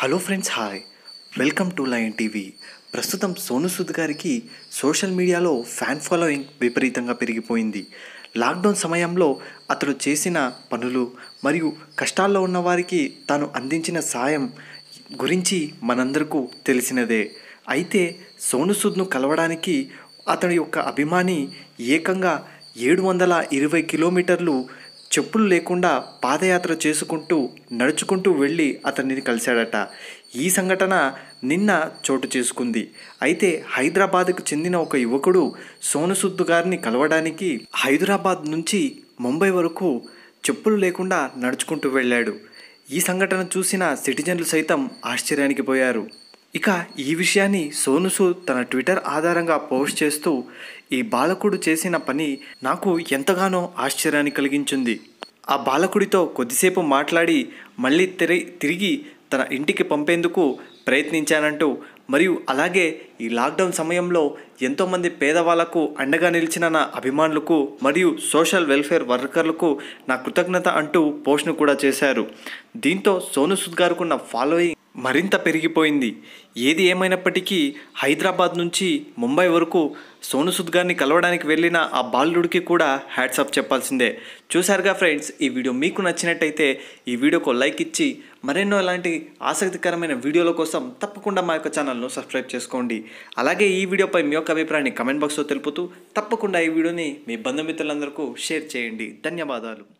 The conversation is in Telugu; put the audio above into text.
hello friends hi welcome to line TV ప్రస్తుతం సోను సూద్ గారికి సోషల్ మీడియాలో ఫ్యాన్ ఫాలోయింగ్ విపరీతంగా పెరిగిపోయింది లాక్డౌన్ సమయంలో అతడు చేసిన పనులు మరియు కష్టాల్లో ఉన్న వారికి తాను అందించిన సాయం గురించి మనందరకు తెలిసినదే అయితే సోను సూద్ను కలవడానికి అతని యొక్క అభిమాని ఏకంగా ఏడు వందల ఇరవై కిలోమీటర్లు చెప్పులు లేకుండా పాదయాత్ర చేసుకుంటూ నడుచుకుంటూ వెళ్ళి అతన్ని కలిశాడట ఈ సంఘటన నిన్న చోటు చేసుకుంది అయితే హైదరాబాద్కు చెందిన ఒక యువకుడు సోనసుద్దు గారిని కలవడానికి హైదరాబాద్ నుంచి ముంబై వరకు చెప్పులు లేకుండా నడుచుకుంటూ వెళ్ళాడు ఈ సంఘటన చూసిన సిటిజన్లు సైతం ఆశ్చర్యానికి పోయారు ఇక ఈ విషయాన్ని సోనుసు తన ట్విట్టర్ ఆధారంగా పోస్ట్ చేస్తూ ఈ బాలకుడు చేసిన పని నాకు ఎంతగానో ఆశ్చర్యాన్ని కలిగించింది ఆ బాలకుడితో కొద్దిసేపు మాట్లాడి మళ్ళీ తిరి తిరిగి తన ఇంటికి పంపేందుకు ప్రయత్నించానంటూ మరియు అలాగే ఈ లాక్డౌన్ సమయంలో ఎంతోమంది పేదవాళ్లకు అండగా నిలిచిన నా అభిమానులకు మరియు సోషల్ వెల్ఫేర్ వర్కర్లకు నా కృతజ్ఞత అంటూ పోస్ట్ను కూడా చేశారు దీంతో సోను సుద్ గారుకున్న ఫాలోయింగ్ మరింత పెరిగిపోయింది ఏది ఏమైనప్పటికీ హైదరాబాద్ నుంచి ముంబై వరకు సోను గారిని కలవడానికి వెళ్ళిన ఆ బాలుడికి కూడా హ్యాట్సప్ చెప్పాల్సిందే చూశారుగా ఫ్రెండ్స్ ఈ వీడియో మీకు నచ్చినట్టయితే ఈ వీడియోకు లైక్ ఇచ్చి మరెన్నో ఇలాంటి ఆసక్తికరమైన వీడియోల కోసం తప్పకుండా మా యొక్క ఛానల్ను సబ్స్క్రైబ్ చేసుకోండి అలాగే ఈ వీడియోపై మీ యొక్క అభిప్రాయాన్ని కమెంట్ బాక్స్లో తెలుపుతూ తప్పకుండా ఈ వీడియోని మీ బంధుమిత్రులందరికీ షేర్ చేయండి ధన్యవాదాలు